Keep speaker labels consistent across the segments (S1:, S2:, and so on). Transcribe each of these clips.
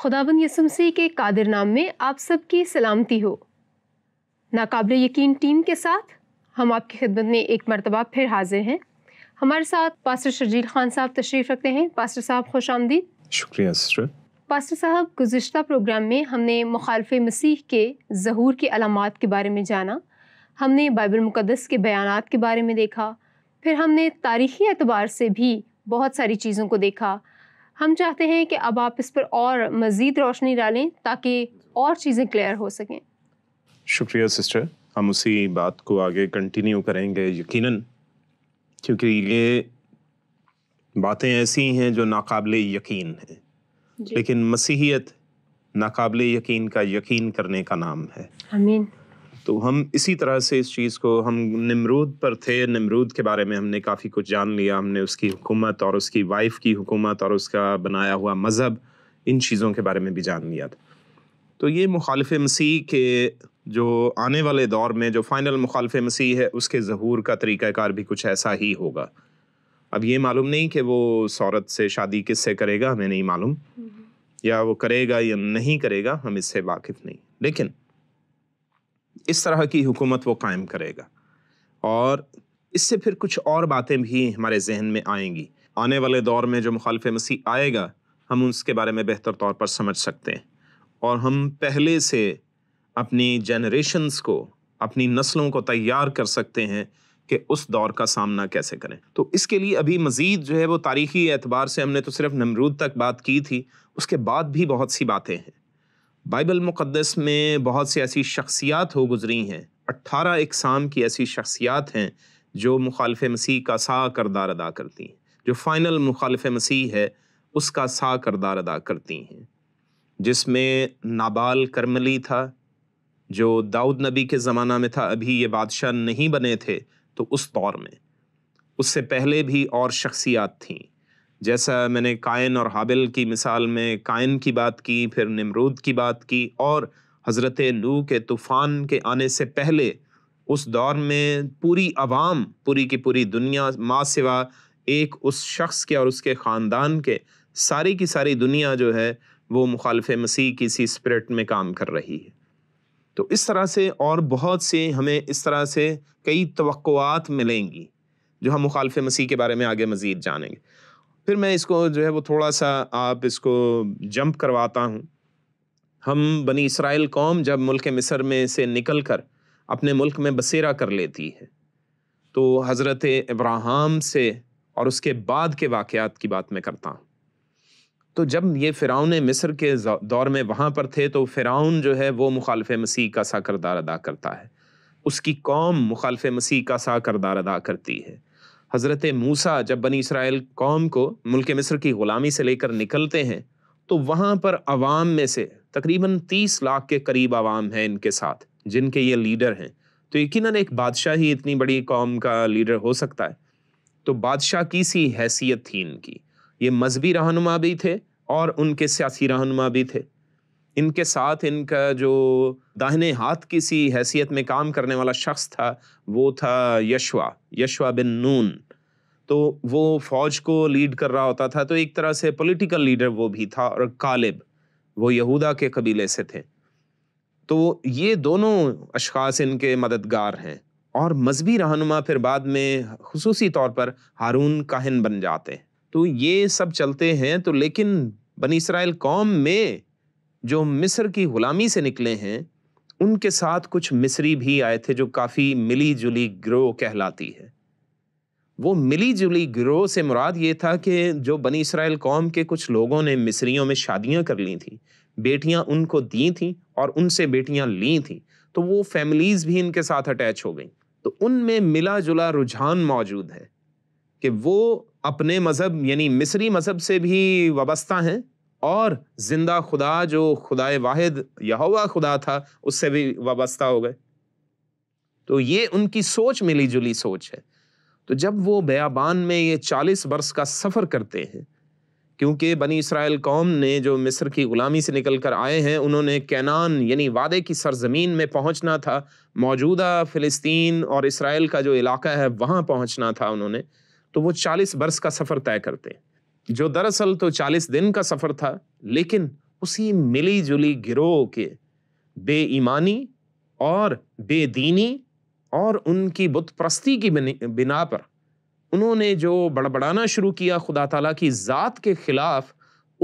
S1: खुदाबन यसुमसी के कादिर नाम में आप सबकी सलामती हो नाकबिल यकीन टीम के साथ हम आपकी खिदमत में एक मरतबा फिर हाजिर हैं हमारे साथ पास्टर शर्जील खान साहब तशरीफ़ रखते हैं पास्टर साहब खुश आमदी
S2: शुक्रिया सिस्टर
S1: पास्टर साहब गुज्त प्रोग्राम में हमने मुखालफ मसीह के जहूर की अलामत के बारे में जाना हमने बाइबल मुक़दस के बयान के बारे में देखा फिर हमने तारीख़ी एतबार से भी बहुत सारी चीज़ों को देखा हम चाहते हैं कि अब आप इस पर और मज़ीद रोशनी डालें ताकि और चीज़ें क्लियर हो सकें
S2: शुक्रिया सिस्टर हम उसी बात को आगे कंटिन्यू करेंगे यकीनन क्योंकि ये बातें ऐसी हैं जो नाकबिल यकीन हैं लेकिन मसीहियत नाकबिल यकीन का यकीन करने का नाम है आमीन तो हम इसी तरह से इस चीज़ को हम नमरूद पर थे नमरूद के बारे में हमने काफ़ी कुछ जान लिया हमने उसकी हुकूमत और उसकी वाइफ की हुकूमत और उसका बनाया हुआ मज़हब इन चीज़ों के बारे में भी जान लिया था तो ये मुखालफ मसीह के जो आने वाले दौर में जो फ़ाइनल मुखालफ मसीह है उसके जहूर का तरीक़ाकार भी कुछ ऐसा ही होगा अब ये मालूम नहीं कि वो सौरत से शादी किससे करेगा हमें नहीं मालूम हम्म। या वो करेगा या नहीं करेगा हम इससे वाकिफ़ नहीं लेकिन इस तरह की हुकूमत वो कायम करेगा और इससे फिर कुछ और बातें भी हमारे जहन में आएंगी आने वाले दौर में जो मुखालफ मसीह आएगा हम उसके बारे में बेहतर तौर पर समझ सकते हैं और हम पहले से अपनी जनरेशन्स को अपनी नस्लों को तैयार कर सकते हैं कि उस दौर का सामना कैसे करें तो इसके लिए अभी मज़ीद जो है वो तारीख़ी एतबार से हमने तो सिर्फ नमरूद तक बात की थी उसके बाद भी बहुत सी बातें हैं बाइबल मुक़दस में बहुत सी ऐसी शख्सियात हो गुज़री हैं अट्ठारह इकसाम की ऐसी शख्सियात हैं जो मुखालफ मसीह का सा करदार अदा करती हैं जो फ़ाइनल मुखालफ मसीह है उसका सा करदार अदा करती हैं जिसमें नाबाल करमली था जो दाऊद नबी के ज़माना में था अभी ये बादशाह नहीं बने थे तो उस दौर में उससे पहले भी और शख्सियात थीं जैसा मैंने कायन और हाबिल की मिसाल में कायन की बात की फिर निमरूद की बात की और हज़रत लू के तूफ़ान के आने से पहले उस दौर में पूरी आवाम पूरी की पूरी दुनिया माँ सिवा एक उस शख्स के और उसके ख़ानदान के सारी की सारी दुनिया जो है वो मुखालफ मसीह की इसी स्पिरिट में काम कर रही है तो इस तरह से और बहुत से हमें इस तरह से कई तो मिलेंगी जो हम मुखालफ मसीह के बारे में आगे मज़ीद जानेंगे फिर मैं इसको जो है वो थोड़ा सा आप इसको जंप करवाता हूँ हम बनी इसराइल कौम जब मुल्क मिस्र में से निकल कर अपने मुल्क में बसेरा कर लेती है तो हज़रत इब्राहम से और उसके बाद के वाक़ात की बात मैं करता हूँ तो जब ये फ़िरौन मिस्र के दौर में वहाँ पर थे तो फ़िरौन जो है वो मुखालफ मसीह का सा करदार अदा करता है उसकी कौम मुखालफ मसीह का सा करदार अदा करती है हज़रत मूसा जब बनी इसराइल कौम को मुल्क मिस्र की ग़ुलामी से लेकर निकलते हैं तो वहाँ पर आवाम में से तकरीबन तीस लाख के करीब आवाम हैं इनके साथ जिनके ये लीडर हैं तो यकीन एक बादशाह ही इतनी बड़ी कौम का लीडर हो सकता है तो बादशाह की सी हैसियत थी इनकी ये मजहबी रहनुमा भी थे और उनके सियासी रहनुमा भी थे इनके साथ इनका जो दाहिने हाथ की सी हैसियत में काम करने वाला शख्स था वो था यशवा यशवा बिन नून तो वो फ़ौज को लीड कर रहा होता था तो एक तरह से पॉलिटिकल लीडर वो भी था और कालिब वो यहूदा के कबीले से थे तो ये दोनों अशखास इनके मददगार हैं और मजहबी रहनुमा फिर बाद में खसूसी तौर पर हारून काहिन बन जाते हैं तो ये सब चलते हैं तो लेकिन बनी इसराइल कौम में जो मिस्र की ग़ुलामी से निकले हैं उनके साथ कुछ मिस्री भी आए थे जो काफ़ी मिली जुली ग्रोह कहलाती है वो मिली जुली गिरोह से मुराद ये था कि जो बनी इसराइल कौम के कुछ लोगों ने मिस्रियों में शादियां कर ली थी बेटियां उनको दी थी और उनसे बेटियां ली थी तो वो फैमिलीज़ भी इनके साथ अटैच हो गई तो उनमें मिला जुला रुझान मौजूद है कि वो अपने मज़हब यानी मिस्री मज़हब से भी वाबस्ता हैं और जिंदा खुदा जो खुदाए वाहिद यहोवा खुदा था उससे भी वाबस्ता हो गए तो ये उनकी सोच मिली जुली सोच है तो जब वो बयाबान में ये चालीस वर्ष का सफ़र करते हैं क्योंकि बनी इसराइल कौम ने जो मिस्र की ग़ुलामी से निकल कर आए हैं उन्होंने कैनान यानी वादे की सरजमीन में पहुंचना था मौजूदा फ़िलिस्तीन और इसराइल का जो इलाका है वहाँ पहुंचना था उन्होंने तो वो चालीस वर्ष का सफ़र तय करते हैं जो दरअसल तो चालीस दिन का सफ़र था लेकिन उसी मिली जुली गिरोह के बेईमानी और बेदीनी और उनकी बुत प्रस्ती की बिना पर उन्होंने जो बड़बड़ाना शुरू किया खुदा ताला की ज़ात के ख़िलाफ़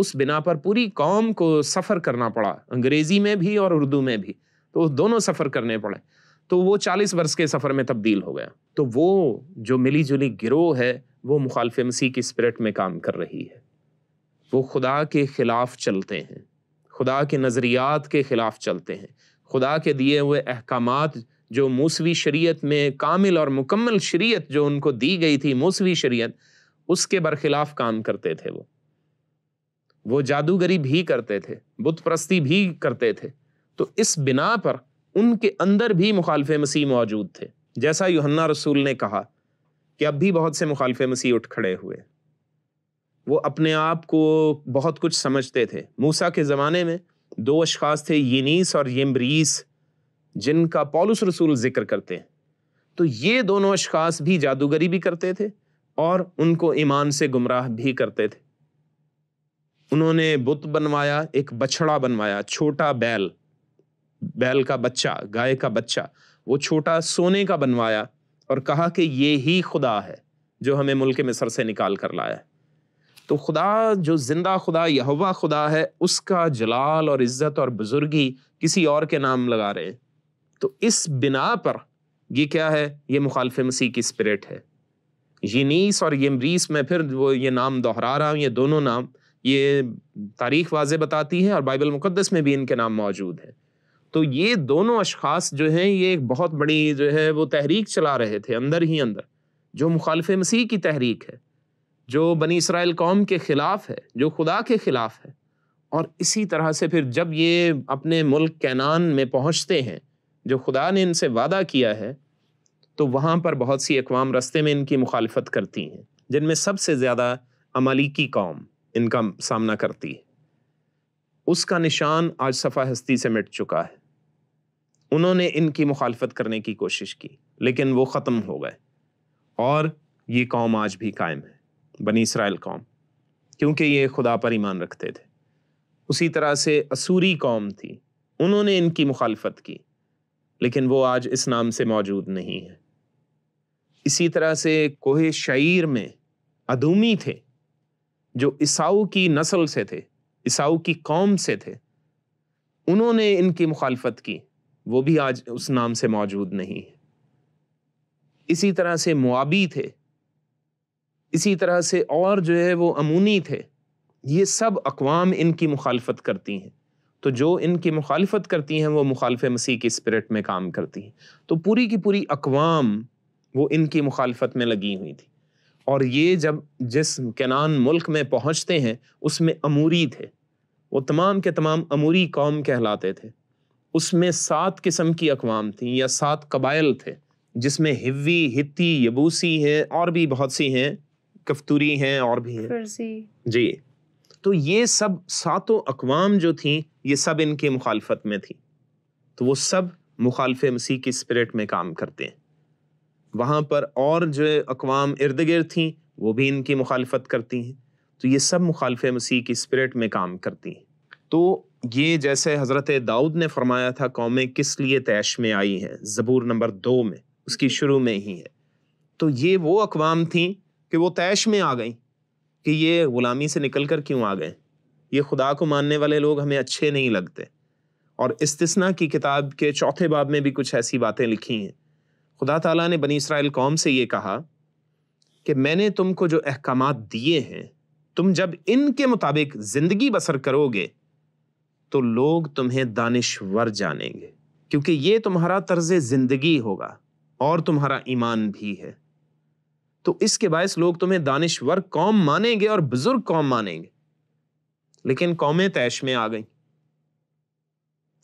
S2: उस बिना पर पूरी कौम को सफ़र करना पड़ा अंग्रेज़ी में भी और उर्दू में भी तो दोनों सफ़र करने पड़े तो वो चालीस वर्ष के सफ़र में तब्दील हो गया तो वो जो मिली जुली गिरोह है वो मुखालफ मसीह की स्पिरिट में काम कर रही है वो खुदा के ख़िलाफ़ चलते हैं खुदा के नज़रियात के ख़िलाफ़ चलते हैं खुदा के दिए हुए अहकाम जो मूसवी शरीयत में कामिल और मुकम्मल शरीयत जो उनको दी गई थी मूसवी शरीयत उसके बरखिलाफ काम करते थे वो वो जादूगरी भी करते थे बुत भी करते थे तो इस बिना पर उनके अंदर भी मुखालफ मसीह मौजूद थे जैसा युहन्ना रसूल ने कहा कि अब भी बहुत से मुखालफ मसीह उठ खड़े हुए वो अपने आप को बहुत कुछ समझते थे मूसा के ज़माने में दो अशखास थे यनीस और यमरीस जिनका पॉलुस रसूल जिक्र करते हैं तो ये दोनों अशखास भी जादूगरी भी करते थे और उनको ईमान से गुमराह भी करते थे उन्होंने बुत बनवाया एक बछड़ा बनवाया छोटा बैल बैल का बच्चा गाय का बच्चा वो छोटा सोने का बनवाया और कहा कि ये ही खुदा है जो हमें मुल्क में सर से निकाल कर लाया तो खुदा जो जिंदा खुदा यहवा खुदा है उसका जलाल और इज़्ज़त और बुज़ुर्गी किसी और के नाम लगा रहे हैं तो इस बिना पर ये क्या है ये मुखालफ मसीह की स्पिरिट है यनीस और यमरीस में फिर वो ये नाम दोहरा रहा हूँ ये दोनों नाम ये तारीख वाज बताती है और बाइबल मुकदस में भी इनके नाम मौजूद हैं तो ये दोनों अशखास जो हैं ये एक बहुत बड़ी जो है वो तहरीक चला रहे थे अंदर ही अंदर जो मुखालफ मसीह की तहरीक है जो बनी इसराइल कौम के ख़िलाफ़ है जो खुदा के ख़िलाफ़ है और इसी तरह से फिर जब ये अपने मुल्क कैनान में पहुँचते हैं जो खुदा ने इनसे वादा किया है तो वहाँ पर बहुत सी अकवाम रस्ते में इनकी मुखालफत करती हैं जिनमें सबसे ज़्यादा अमालिकी कौम इनका सामना करती है उसका निशान आज सफ़ा हस्ती से मिट चुका है उन्होंने इनकी मुखालफत करने की कोशिश की लेकिन वो ख़त्म हो गए और ये कौम आज भी कायम है बनी इसराइल कौम क्योंकि ये खुदा पर ईमान रखते थे उसी तरह से असूरी कौम थी उन्होंने इनकी मुखालफत की लेकिन वो आज इस नाम से मौजूद नहीं है इसी तरह से कोहे शईर में अदूमी थे जो ईसाऊ की नस्ल से थे ईसाऊ की कौम से थे उन्होंने इनकी मुखालफत की वो भी आज उस नाम से मौजूद नहीं है इसी तरह से मुआबी थे इसी तरह से और जो है वो अमूनी थे ये सब अकवाम इनकी मुखालफत करती हैं तो जो इनकी मुखालफत करती हैं वो मुखालफ मसीह की स्पिरिट में काम करती हैं तो पूरी की पूरी अकवाम वो इनकी मुखालफत में लगी हुई थी और ये जब जिस कैनान मुल्क में पहुँचते हैं उसमें अमूरी थे वो तमाम के तमाम अमूरी कौम कहलाते थे उसमें सात किस्म की अकवाम थी या सात कबाइल थे जिसमें हिवी हिती यबूसी हैं और भी बहुत सी हैं कफ्तूरी हैं और भी हैं जी तो ये सब सातों अकवाम जो थी ये सब इनकी मुखालफत में थी तो वो सब मुखालफ मसीह की स्पिरिट में काम करते हैं वहाँ पर और जो अकवाम इर्द गिर्द थी वो भी इनकी मुखालफत करती हैं तो ये सब मुखालफ मसीह की स्पिरिट में काम करती हैं तो ये जैसे हज़रत दाऊद ने फरमाया था कौमें किस लिए तैश में आई हैं ज़बूर नंबर दो में उसकी शुरू में ही है तो ये वो अकवाम थी कि वो तैश में आ गई कि ये ग़ुलामी से निकल कर क्यों आ गए ये खुदा को मानने वाले लोग हमें अच्छे नहीं लगते और इस्तना की किताब के चौथे बाब में भी कुछ ऐसी बातें लिखी हैं खुदा तला ने बनी इसराइल कौम से ये कहा कि मैंने तुमको जो अहकाम दिए हैं तुम जब इनके मुताबिक ज़िंदगी बसर करोगे तो लोग तुम्हें दानिश्वर जानेंगे क्योंकि ये तुम्हारा तर्ज जिंदगी होगा और तुम्हारा ईमान भी है तो इसके बायस लोग तुम्हें दानिश्वर कौम मानेंगे और बुजुर्ग कौम मानेंगे लेकिन कौमें तैश में आ गई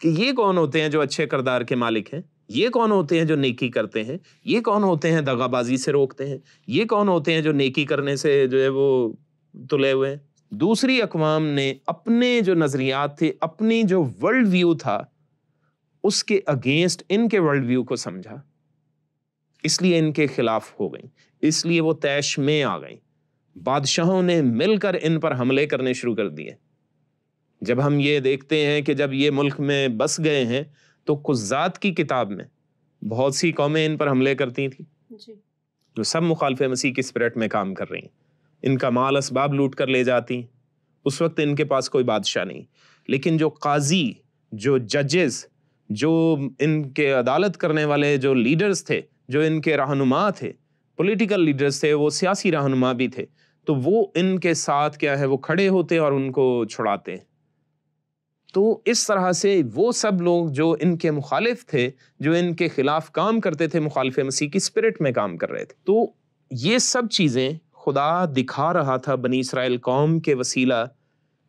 S2: कि ये कौन होते हैं जो अच्छे करदार के मालिक हैं ये कौन होते हैं जो नेकी करते हैं ये कौन होते हैं दगाबाजी से रोकते हैं ये कौन होते हैं जो नेकी करने से जो है वो तुले हुए हैं दूसरी अकवाम ने अपने जो नज़रियात थे अपनी जो वर्ल्ड व्यू था उसके अगेंस्ट इनके वर्ल्ड व्यू को समझा इसलिए इनके खिलाफ हो गई इसलिए वो तैश में आ गई बादशाहों ने मिलकर इन पर हमले करने शुरू कर दिए जब हम ये देखते हैं कि जब ये मुल्क में बस गए हैं तो कुजात की किताब में बहुत सी कौमें इन पर हमले करती थी जो सब मुखालफ मसीह की स्पिरिट में काम कर रही हैं इनका माल इसबाब लूट कर ले जाती उस वक्त इनके पास कोई बादशाह नहीं लेकिन जो काजी जो जजेस जो इनके अदालत करने वाले जो लीडर्स थे जो इनके रहनुमा थे पॉलिटिकल लीडर्स थे वो सियासी रहनुमा भी थे तो वो इनके साथ क्या है वो खड़े होते और उनको छुड़ाते तो इस तरह से वो सब लोग जो इनके मुखालिफ थे जो इनके खिलाफ काम करते थे मुखालफ मसीह की स्पिरिट में काम कर रहे थे तो ये सब चीज़ें खुदा दिखा रहा था बनी इसराइल कौम के वसीला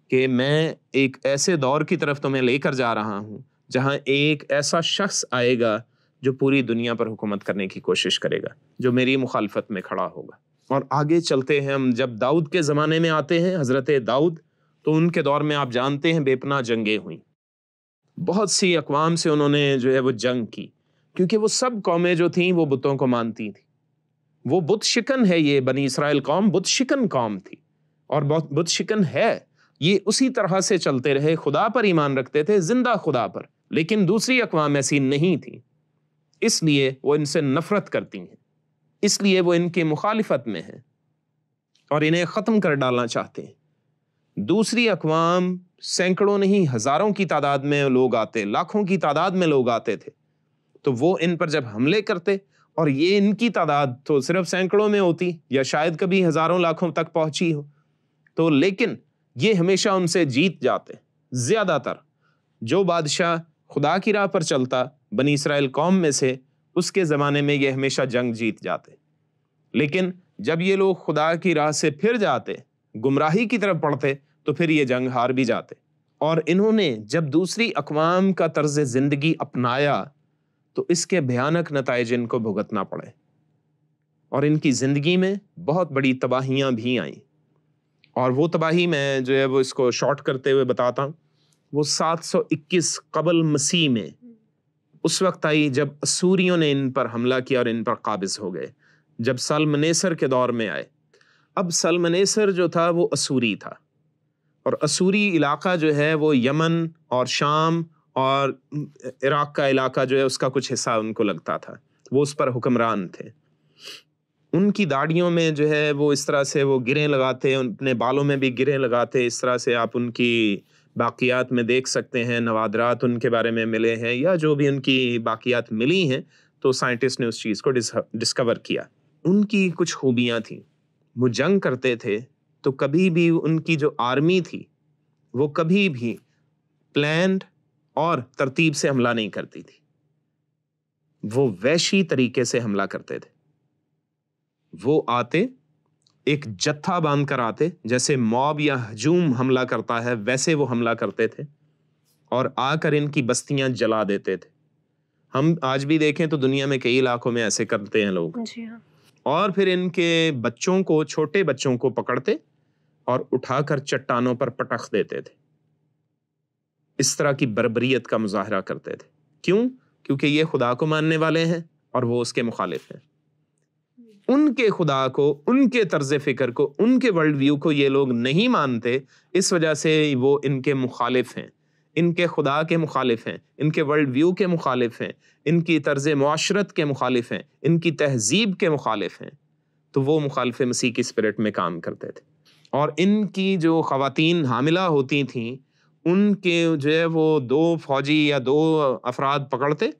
S2: कि मैं एक ऐसे दौर की तरफ तुम्हें लेकर जा रहा हूँ जहाँ एक ऐसा शख्स आएगा जो पूरी दुनिया पर हुकूमत करने की कोशिश करेगा जो मेरी मुखालफत में खड़ा होगा और आगे चलते हैं हम जब दाऊद के ज़माने में आते हैं हज़रत दाऊद तो उनके दौर में आप जानते हैं बेपना जंगें हुई बहुत सी अकवाम से उन्होंने जो है वो जंग की क्योंकि वो सब कौमें जो थीं वो बुतों को मानती थी वो बुत शिकन है ये बनी इसराइल कौम बुत शिकन कौम थी और बुत शिकन है ये उसी तरह से चलते रहे खुदा पर ईमान रखते थे जिंदा खुदा पर लेकिन दूसरी अकवाम ऐसी नहीं थी इसलिए वो इनसे नफरत करती हैं इसलिए वो इनके मुखालफत में हैं और इन्हें ख़त्म कर डालना चाहते हैं दूसरी अकवाम सैकड़ों नहीं हज़ारों की तादाद में लोग आते लाखों की तादाद में लोग आते थे तो वो इन पर जब हमले करते और ये इनकी तादाद तो सिर्फ सैकड़ों में होती या शायद कभी हजारों लाखों तक पहुंची हो तो लेकिन ये हमेशा उनसे जीत जाते ज़्यादातर जो बादशाह खुदा की राह पर चलता बनी इसराइल कौम में से उसके ज़माने में ये हमेशा जंग जीत जाते लेकिन जब ये लोग खुदा की राह से फिर जाते गुमराही की तरफ पढ़ते तो फिर ये जंग हार भी जाते और इन्होंने जब दूसरी अकवाम का तर्ज ज़िंदगी अपनाया तो इसके भयानक नतज इनको भुगतना पड़े और इनकी ज़िंदगी में बहुत बड़ी तबाहियाँ भी आई और वो तबाही मैं जो है वो इसको शॉर्ट करते हुए बताता हूँ वो 721 कबल मसीह में उस वक्त आई जब असूरियों ने इन पर हमला किया और इन पर काबिज हो गए जब सलमनेसर के दौर में आए अब सलमनेसर जो था वो असूरी था और असूरी इलाका जो है वो यमन और शाम और इराक़ का इलाका जो है उसका कुछ हिस्सा उनको लगता था वो उस पर हुक्मरान थे उनकी दाढ़ियों में जो है वो इस तरह से वो गिरें लगाते अपने बालों में भी गिरें लगाते इस तरह से आप उनकी बाक़ियात में देख सकते हैं नवादरात उनके बारे में मिले हैं या जो भी उनकी बाक़ियात मिली हैं तो साइंटिस्ट ने उस चीज़ को डिस्कवर किया उनकी कुछ खूबियाँ थीं वो जंग करते थे तो कभी भी उनकी जो आर्मी थी वो कभी भी प्लैंड और तरतीब से हमला नहीं करती थी वो वैशी तरीके से हमला करते थे वो आते एक जत्था बांध कर आते जैसे मॉब या हजूम हमला करता है वैसे वो हमला करते थे और आकर इनकी बस्तियां जला देते थे हम आज भी देखें तो दुनिया में कई इलाकों में ऐसे करते हैं लोग जी हाँ। और फिर इनके बच्चों को छोटे बच्चों को पकड़ते और उठाकर चट्टानों पर पटख देते थे इस तरह की बरबरीत का मुजाहरा करते थे क्यों क्योंकि ये खुदा को मानने वाले हैं और वो उसके मुखालिफ हैं उनके खुदा को उनके तर्ज फ़िक्र को उनके वर्ल्ड व्यू को ये लोग नहीं मानते इस वजह से वो इनके मुखालिफ हैं इनके खुदा के मुखालिफ हैं इनके वर्ल्ड व्यू के मुखालिफ हैं इनकी तर्ज माशरत के मुखालिफ हैं इनकी तहजीब के मुखालिफ हैं तो वो मुखालफ मसीह की स्पिरिट में काम करते थे और इनकी जो ख़वान हामिला होती थी उनके जो है वो दो फौजी या दो अफराद पकड़ते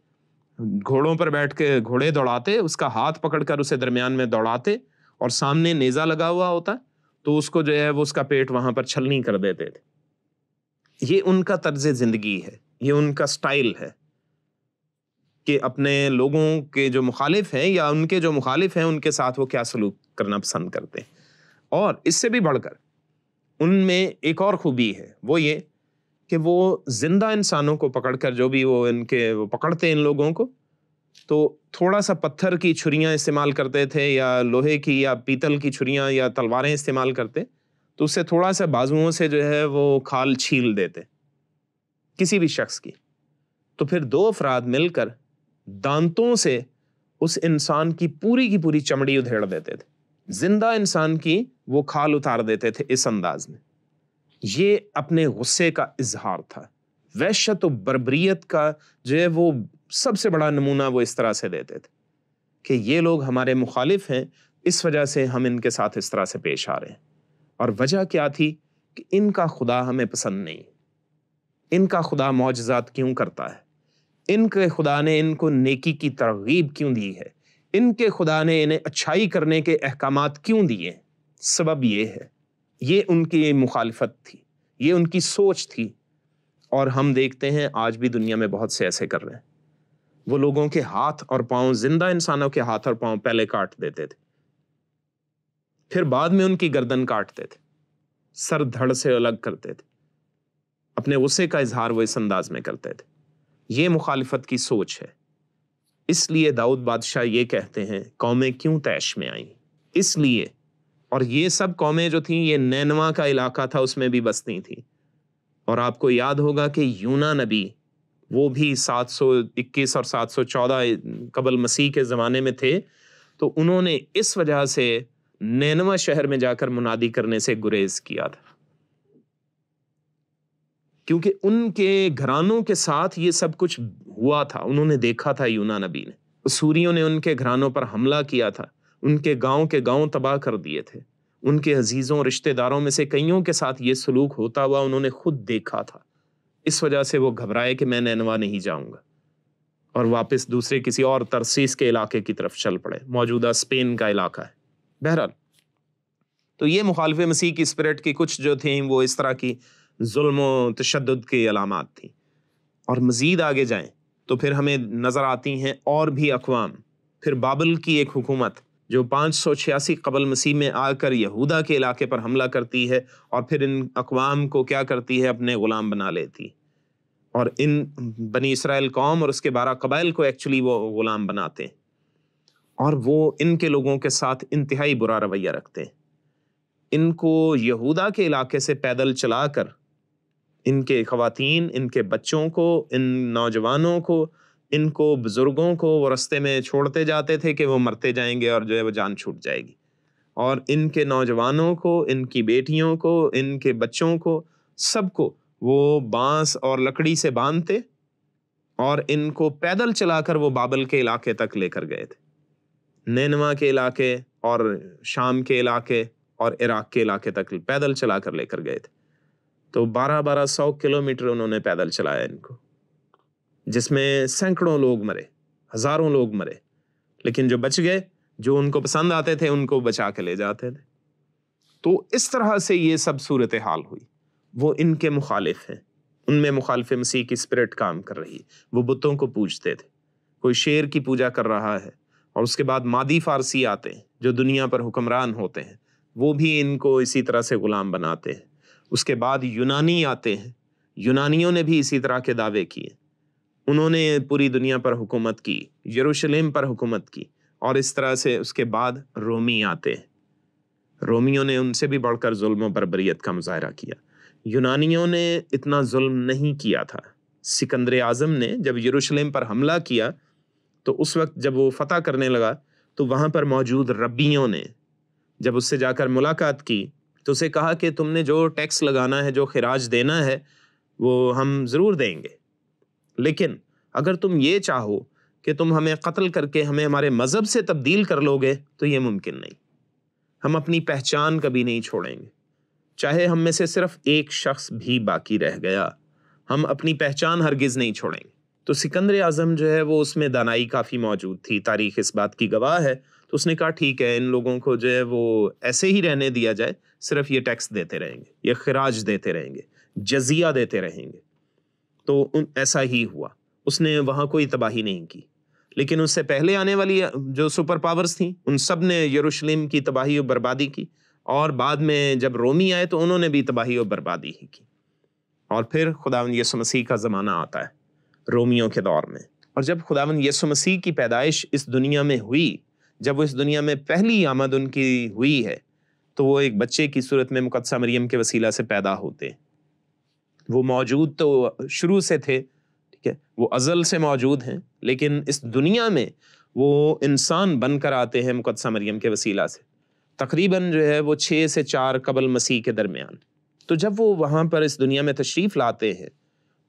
S2: घोड़ों पर बैठ के घोड़े दौड़ाते उसका हाथ पकड़कर उसे दरमियान में दौड़ाते और सामने नेज़ा लगा हुआ होता तो उसको जो है वो उसका पेट वहाँ पर छलनी कर देते थे ये उनका तर्ज ज़िंदगी है ये उनका स्टाइल है कि अपने लोगों के जो मुखालिफ हैं या उनके जो मुखालिफ हैं उनके साथ वो क्या सलूक करना पसंद करते हैं और इससे भी बढ़कर उनमें एक और खूबी है वो ये कि वो जिंदा इंसानों को पकड़कर जो भी वो इनके वो पकड़ते इन लोगों को तो थोड़ा सा पत्थर की छुरियाँ इस्तेमाल करते थे या लोहे की या पीतल की छुरियाँ या तलवारें इस्तेमाल करते तो उससे थोड़ा सा बाजुओं से जो है वो खाल छील देते किसी भी शख्स की तो फिर दो अफराद मिलकर दांतों से उस इंसान की पूरी की पूरी चमड़ी उधेड़ देते थे जिंदा इंसान की वो खाल उतार देते थे इस अंदाज में ये अपने गुस्से का इजहार था वैश्य तो बरबरीत का जो है वो सबसे बड़ा नमूना वो इस तरह से देते थे कि ये लोग हमारे मुखालिफ हैं इस वजह से हम इनके साथ इस तरह से पेश आ रहे हैं और वजह क्या थी कि इनका खुदा हमें पसंद नहीं इनका खुदा मुआजात क्यों करता है इनके खुदा ने इनको नेकी की तरगीब क्यों दी है इनके खुदा ने इन्हें अच्छाई करने के अहकाम क्यों दिए सबब ये है ये उनकी मुखालफत थी ये उनकी सोच थी और हम देखते हैं आज भी दुनिया में बहुत से ऐसे कर रहे हैं वो लोगों के हाथ और पांव जिंदा इंसानों के हाथ और पांव पहले काट देते थे फिर बाद में उनकी गर्दन काटते थे सर धड़ से अलग करते थे अपने गुस्से का इजहार वो इस अंदाज में करते थे ये मुखालफत की सोच है इसलिए दाऊद बादशाह ये कहते हैं कौमें क्यों तैश में आई इसलिए और ये सब कौमें जो थीं ये नैनवा का इलाका था उसमें भी बसती थी और आपको याद होगा कि यूना नबी वो भी 721 और 714 कबल मसीह के ज़माने में थे तो उन्होंने इस वजह से नैनवा शहर में जाकर मुनादी करने से गुरेज किया था क्योंकि उनके घरानों के साथ ये सब कुछ हुआ था उन्होंने देखा था यूना नबी ने सूरियों ने उनके घरानों पर हमला किया था उनके गांव के गांव तबाह कर दिए थे उनके अजीज़ों रिश्तेदारों में से कईयों के साथ ये सलूक होता हुआ उन्होंने खुद देखा था इस वजह से वो घबराए कि मैं नैनवा नहीं जाऊंगा और वापस दूसरे किसी और तरसीस के इलाके की तरफ चल पड़े मौजूदा स्पेन का इलाका है बहरहाल तो ये मुखालफ मसीह की स्पिरिट की कुछ जो थी वो इस तरह की जुल्म तशद की अलामत थी और मज़ीद आगे जाए तो फिर हमें नज़र आती हैं और भी अकवाम फिर बाबल की एक हुकूमत जो पाँच सौ छियासी कबल मसीह में आकर यहूदा के इलाके पर हमला करती है और फिर इन अकवाम को क्या करती है अपने ग़ुलाम बना लेती और इन बनी इसराइल कौम और उसके बारह कबाइल को एक्चुअली वो ग़ुलाम बनाते हैं और वो इनके लोगों के साथ इंतहाई बुरा रवैया रखते हैं इनको यहूदा के इलाके से पैदल चलाकर इनके ख़वातीन इनके बच्चों को इन नौजवानों को इनको बुज़ुर्गों को वो रस्ते में छोड़ते जाते थे कि वो मरते जाएंगे और जो है वो जान छूट जाएगी और इनके नौजवानों को इनकी बेटियों को इनके बच्चों को सबको वो बांस और लकड़ी से बांधते और इनको पैदल चलाकर वो बाबल के इलाके तक लेकर गए थे नैनवा के इलाके और शाम के इलाके और इराक के इलाके तक पैदल चलाकर लेकर गए थे तो बारह बारह सौ किलोमीटर उन्होंने पैदल चलाया इनको जिसमें सैकड़ों लोग मरे हजारों लोग मरे लेकिन जो बच गए जो उनको पसंद आते थे उनको बचा के ले जाते थे तो इस तरह से ये सब सूरत हाल हुई वो इनके मुखालिफ हैं उनमें मुखालफ मसीह की स्पिरिट काम कर रही है वो बुतों को पूजते थे कोई शेर की पूजा कर रहा है और उसके बाद मादी फारसी आते हैं जो दुनिया पर हुक्मरान होते हैं वो भी इनको इसी तरह से ग़ुलाम बनाते हैं उसके बाद यूनानी आते हैं यूनानियों ने भी इसी तरह के दावे किए उन्होंने पूरी दुनिया पर हुकूमत की यरूशलेम पर हुकूमत की और इस तरह से उसके बाद रोमी आते हैं रोमियों ने उनसे भी बढ़कर जुल्म और बरबरीत का मुजाहरा किया यूनानियों ने इतना जुल्म नहीं किया था सिकंदर आज़म ने जब यरूशलेम पर हमला किया तो उस वक्त जब वो फतह करने लगा तो वहाँ पर मौजूद रब्बियों ने जब उससे जाकर मुलाकात की तो उसे कहा कि तुमने जो टैक्स लगाना है जो खराज देना है वो हम ज़रूर देंगे लेकिन अगर तुम ये चाहो कि तुम हमें कत्ल करके हमें हमारे मज़हब से तब्दील कर लोगे तो ये मुमकिन नहीं हम अपनी पहचान कभी नहीं छोड़ेंगे चाहे हम में से सिर्फ एक शख्स भी बाकी रह गया हम अपनी पहचान हरगिज़ नहीं छोड़ेंगे तो सिकंदर आज़म जो है वो उसमें दानाई काफ़ी मौजूद थी तारीख इस बात की गवाह है तो उसने कहा ठीक है इन लोगों को जो है वो ऐसे ही रहने दिया जाए सिर्फ ये टैक्स देते रहेंगे ये खराज देते रहेंगे जजिया देते रहेंगे तो उन ऐसा ही हुआ उसने वहाँ कोई तबाही नहीं की लेकिन उससे पहले आने वाली जो सुपर पावर्स थी उन सब ने यरूशलेम की तबाही और बर्बादी की और बाद में जब रोमी आए तो उन्होंने भी तबाही और बर्बादी ही की और फिर खुदावन यसु मसीह का ज़माना आता है रोमियों के दौर में और जब खुदावन यसु मसीह की पैदाइश इस दुनिया में हुई जब वो इस दुनिया में पहली आमद उनकी हुई है तो वो एक बच्चे की सूरत में मुकदसा मरियम के वसीला से पैदा होते वो मौजूद तो शुरू से थे ठीक है वो अज़ल से मौजूद हैं लेकिन इस दुनिया में वो इंसान बन कर आते हैं मुकदसा मरियम के वसीला से तकरीबन जो है वो छः से चार कबल मसीह के दरमियान तो जब वो वहाँ पर इस दुनिया में तशरीफ़ लाते हैं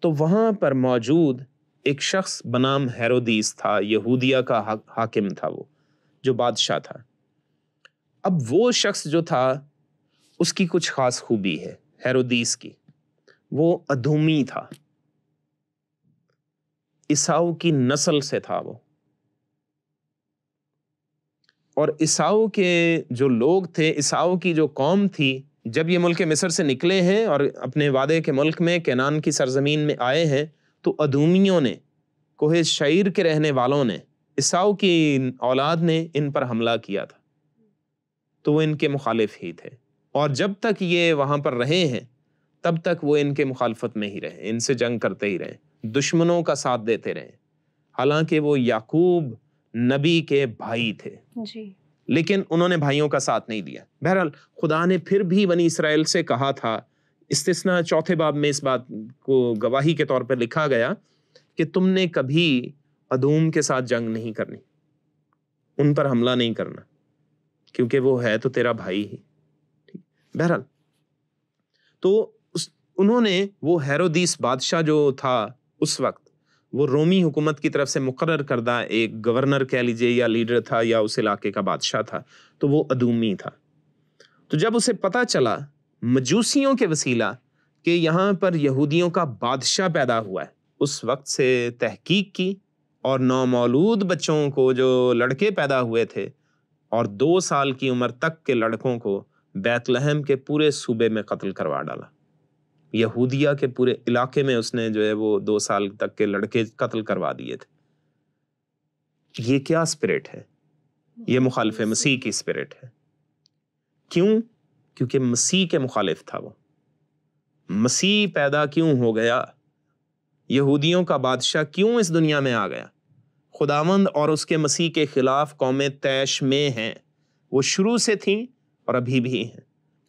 S2: तो वहाँ पर मौजूद एक शख्स बनाम हैरोदीस था यहूदिया का हा, हाकिम था वो जो बादशाह था अब वो शख्स जो था उसकी कुछ ख़ास खूबी है हैरोदीस की वो अधूमी था ईसाऊ की नस्ल से था वो और ईसाऊ के जो लोग थे ईसाऊ की जो कौम थी जब ये मुल्क मिस्र से निकले हैं और अपने वादे के मुल्क में कैनान की सरजमीन में आए हैं तो अधूमियों ने कोहे शायर के रहने वालों ने ईसाऊ की औलाद ने इन पर हमला किया था तो वो इनके मुखालिफ ही थे और जब तक ये वहाँ पर रहे हैं तब तक वो इनके मुखालफत में ही रहें इनसे जंग करते ही रहें दुश्मनों का साथ देते रहें हालांकि वो याकूब नबी के भाई थे जी लेकिन उन्होंने भाइयों का साथ नहीं दिया बहरहाल खुदा ने फिर भी बनी इसराइल से कहा था इस्तना चौथे बाब में इस बात को गवाही के तौर पर लिखा गया कि तुमने कभी अदूम के साथ जंग नहीं करनी उन पर हमला नहीं करना क्योंकि वो है तो तेरा भाई ही बहरहाल तो उन्होंने वो हैरोदीस बादशाह जो था उस वक्त वो रोमी हुकूमत की तरफ से मुकर करदा एक गवर्नर कह लीजिए या लीडर था या उस इलाके का बादशाह था तो वो अदूमी था तो जब उसे पता चला मजूसियों के वसीला कि यहाँ पर यहूदियों का बादशाह पैदा हुआ है उस वक्त से तहकीक की और नौमौलूद बच्चों को जो लड़के पैदा हुए थे और दो साल की उम्र तक के लड़कों को बैतलहम के पूरे सूबे में कत्ल करवा डाला यहूदिया के पूरे इलाके में उसने जो है वो दो साल तक के लड़के कत्ल करवा दिए थे ये क्या स्पिरिट है ये मुखालिफ मसीह की स्पिरिट है क्यों क्योंकि मसीह के मुखालिफ था वो मसीह पैदा क्यों हो गया यहूदियों का बादशाह क्यों इस दुनिया में आ गया खुदावंद और उसके मसीह के खिलाफ कौमें तैश में हैं वो शुरू से थीं और अभी भी हैं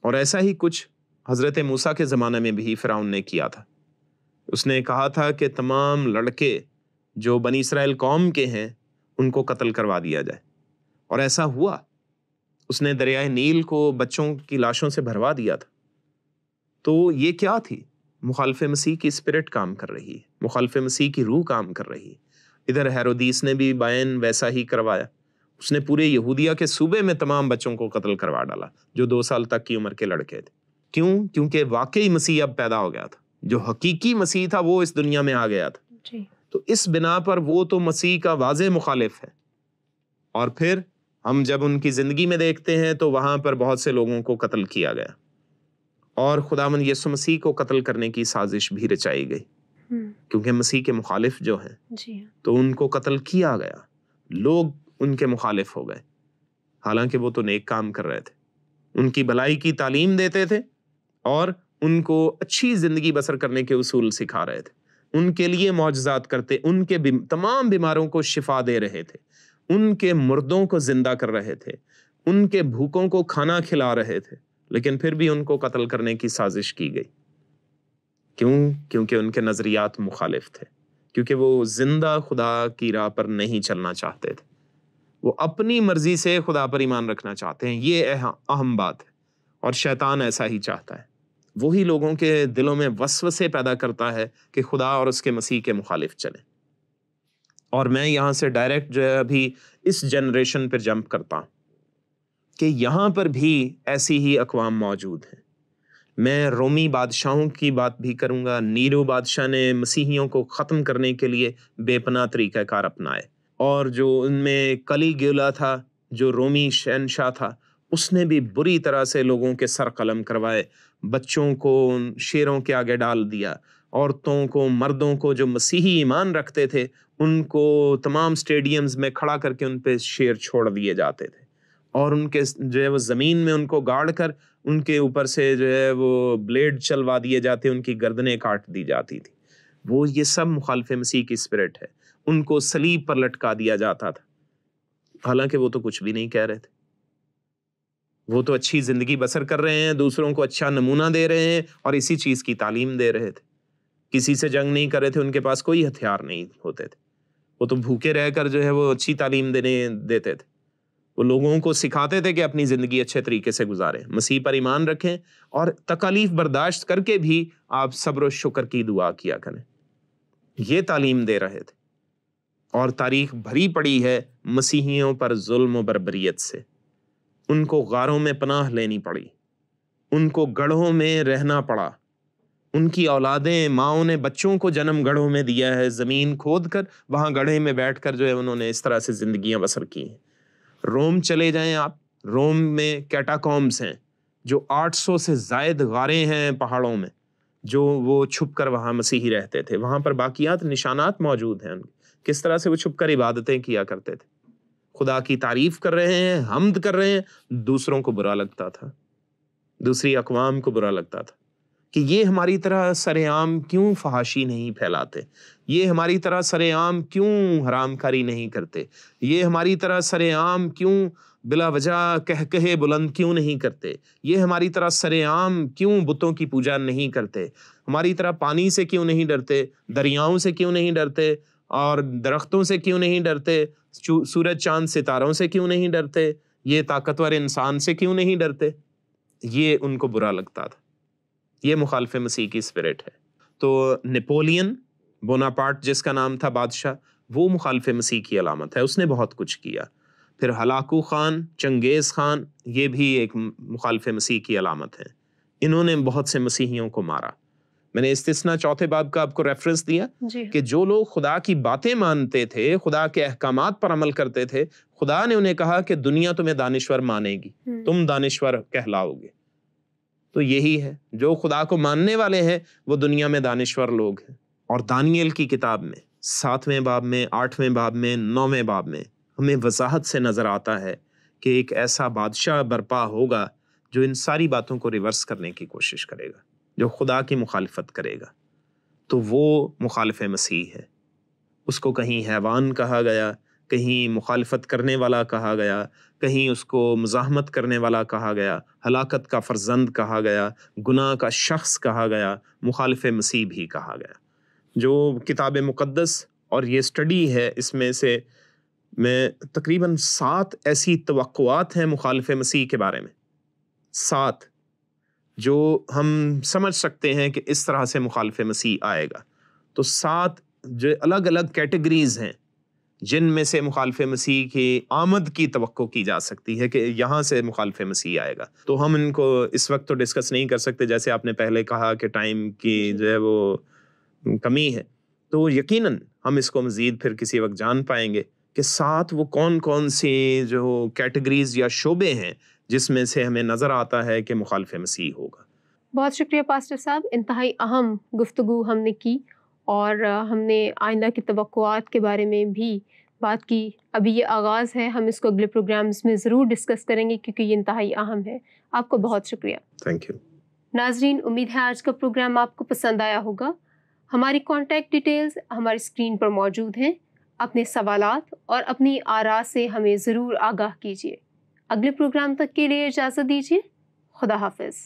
S2: और ऐसा ही कुछ हज़रत मूसा के ज़माने में भी फ़िराउन ने किया था उसने कहा था कि तमाम लड़के जो बनी इसराइल कौम के हैं उनको कत्ल करवा दिया जाए और ऐसा हुआ उसने दरियाए नील को बच्चों की लाशों से भरवा दिया था तो ये क्या थी मुखालफ मसीह की स्पिरिट काम कर रही है मुखालफ मसीह की रूह काम कर रही है इधर हैरोदीस ने भी बयान वैसा ही करवाया उसने पूरे यहूदिया के सूबे में तमाम बच्चों को कत्ल करवा डाला जो दो साल तक की उम्र के लड़के थे क्यों क्योंकि वाकई मसीह अब पैदा हो गया था जो हकीकी मसीह था वो इस दुनिया में आ गया था जी। तो इस बिना पर वो तो मसीह का वाज मुखालिफ है और फिर हम जब उनकी ज़िंदगी में देखते हैं तो वहां पर बहुत से लोगों को कत्ल किया गया और खुदावन यसु मसीह को कत्ल करने की साजिश भी रचाई गई हम्म। क्योंकि मसीह के मुखालिफ जो हैं हाँ। तो उनको कत्ल किया गया लोग उनके मुखालिफ हो गए हालांकि वो तो नेक काम कर रहे थे उनकी भलाई की तालीम देते थे और उनको अच्छी ज़िंदगी बसर करने के उसूल सिखा रहे थे उनके लिए मुआजात करते उनके भी, तमाम बीमारों को शिफा दे रहे थे उनके मुर्दों को ज़िंदा कर रहे थे उनके भूखों को खाना खिला रहे थे लेकिन फिर भी उनको कत्ल करने की साजिश की गई क्यों क्योंकि उनके नज़रियात मुखालिफ थे क्योंकि वो ज़िंदा खुदा की राह पर नहीं चलना चाहते थे वो अपनी मर्ज़ी से खुदा पर ईमान रखना चाहते हैं ये अहम बात है और शैतान ऐसा ही चाहता है वही लोगों के दिलों में वसव से पैदा करता है कि खुदा और उसके मसीह के मुखालिफ चले और मैं यहाँ से डायरेक्ट जो है अभी इस जनरेशन पर जंप करता हूँ कि यहाँ पर भी ऐसी ही अकवाम मौजूद हैं मैं रोमी बादशाहों की बात भी करूँगा नीरो बादशाह ने मसीहियों को ख़त्म करने के लिए बेपना तरीक़ाकार अपनाए और जो उनमें कली गेला था जो रोमी शहनशाह था उसने भी बुरी तरह से लोगों के सर कलम करवाए बच्चों को शेरों के आगे डाल दिया औरतों को मर्दों को जो मसीही ईमान रखते थे उनको तमाम स्टेडियम्स में खड़ा करके उन पर शेर छोड़ दिए जाते थे और उनके जो है वो ज़मीन में उनको गाड़ कर उनके ऊपर से जो है वो ब्लेड चलवा दिए जाते उनकी गर्दनें काट दी जाती थी वो ये सब मुखालफ मसीह की स्पिरिट है उनको सलीब पर लटका दिया जाता था हालांकि वो तो कुछ भी नहीं कह रहे थे वो तो अच्छी ज़िंदगी बसर कर रहे हैं दूसरों को अच्छा नमूना दे रहे हैं और इसी चीज़ की तालीम दे रहे थे किसी से जंग नहीं कर रहे थे उनके पास कोई हथियार नहीं होते थे वो तो भूखे रहकर जो है वो अच्छी तालीम देने देते थे वो लोगों को सिखाते थे कि अपनी ज़िंदगी अच्छे तरीके से गुजारें मसीह पर ईमान रखें और तकालीफ बर्दाश्त करके भी आप सब्र शुक्र की दुआ किया करें ये तालीम दे रहे थे और तारीख भरी पड़ी है मसीहियों पर जुल्म बरबरीत से उनको गारों में पनाह लेनी पड़ी उनको गढ़ों में रहना पड़ा उनकी औलादें माओ ने बच्चों को जन्म गढ़ों में दिया है ज़मीन खोद कर वहाँ गढ़े में बैठ कर जो है उन्होंने इस तरह से ज़िंदियाँ बसर की हैं रोम चले जाएं आप रोम में कैटाकॉम्स हैं जो 800 से जायद गारें हैं पहाड़ों में जो वो छुप कर वहाँ मसीही रहते थे वहाँ पर बाकियात निशानात मौजूद हैं उनके किस तरह से वो छुप कर इबादतें किया करते थे खुदा की तारीफ कर रहे हैं हमद कर रहे हैं दूसरों को बुरा लगता था दूसरी अकवाम को बुरा लगता था कि ये हमारी तरह सरेआम क्यों फहाशी नहीं फैलाते ये हमारी तरह सरेआम क्यों हरामकारी नहीं करते ये हमारी तरह सरेआम क्यों बिला वजह कह कहे बुलंद क्यों नहीं करते ये हमारी तरह सरेआम क्यों बुतों की पूजा नहीं करते हमारी तरह पानी से क्यों नहीं डरते दरियाओं से क्यों नहीं डरते और दरख्तों से क्यों नहीं डरते सूरज चांद सितारों से क्यों नहीं डरते ये ताकतवर इंसान से क्यों नहीं डरते ये उनको बुरा लगता था ये मुखालफ मसीह की स्पिरिट है तो नेपोलियन बोनापार्ट जिसका नाम था बादशाह वो मुखालफ मसीह की अलामत है उसने बहुत कुछ किया फिर हलाकू ख़ान चंगेज़ ख़ान ये भी एक मुखालफ मसीह की अलामत है इन्होंने बहुत से मसीहियों को मारा मैंने इस्तना चौथे बाब का आपको रेफरेंस दिया हाँ। कि जो लोग खुदा की बातें मानते थे खुदा के अहकाम पर अमल करते थे खुदा ने उन्हें कहा कि दुनिया तुम्हें दानश्वर मानेगी हम्म। तुम दानिश्वर कहलाओगे तो यही है जो खुदा को मानने वाले हैं वो दुनिया में दानश्वर लोग हैं और दानियल की किताब में सातवें बाब में आठवें बाब में नौवें बाब में हमें वजाहत से नज़र आता है कि एक ऐसा बादशाह बर्पा होगा जो इन सारी बातों को रिवर्स करने की कोशिश करेगा जो खुदा की मुखालफत करेगा तो वो मुखालफ मसीह है उसको कहीं हैवान कहा गया कहीं मुखालफत करने वाला कहा गया कहीं उसको मज़ात करने वाला कहा गया हलाकत का फर्जंद कहा गया गुनाह का शख्स कहा गया मुखालफ मसीह भी कहा गया जो किताब मुक़दस और ये स्टडी है इसमें से मैं तकरीबन सात ऐसी तो हैं मुखालफ मसीह के बारे में सात जो हम समझ सकते हैं कि इस तरह से मुखालफ मसीह आएगा तो सात जो अलग अलग कैटेगरीज हैं जिनमें से मुखालफ मसीह की आमद की तो की जा सकती है कि यहाँ से मुखालफ मसीह आएगा तो हम इनको इस वक्त तो डिस्कस नहीं कर सकते जैसे आपने पहले कहा कि टाइम की जो है वो कमी है तो यकीनन हम इसको मज़ीद फिर किसी वक्त जान पाएंगे कि साथ वो कौन कौन से जो कैटेगरीज या शोबे हैं जिसमें से हमें नज़र आता है कि मुखालफ मसीह होगा
S1: बहुत शुक्रिया पास्टर साहब इंतहाई अहम गुफ्तु हमने की और हमने आइंदा की तवक़ात के बारे में भी बात की अभी ये आगाज़ है हम इसको अगले प्रोग्राम्स में ज़रूर डिस्कस करेंगे क्योंकि ये इंतहाई अहम है आपको बहुत शुक्रिया थैंक यू नाजरीन उम्मीद है आज का प्रोग्राम आपको पसंद आया होगा हमारी कॉन्टैक्ट डिटेल्स हमारी स्क्रीन पर मौजूद हैं अपने सवालात और अपनी आरा से हमें ज़रूर आगाह कीजिए अगले प्रोग्राम तक के लिए इजाज़त दीजिए खुदा हाफिज़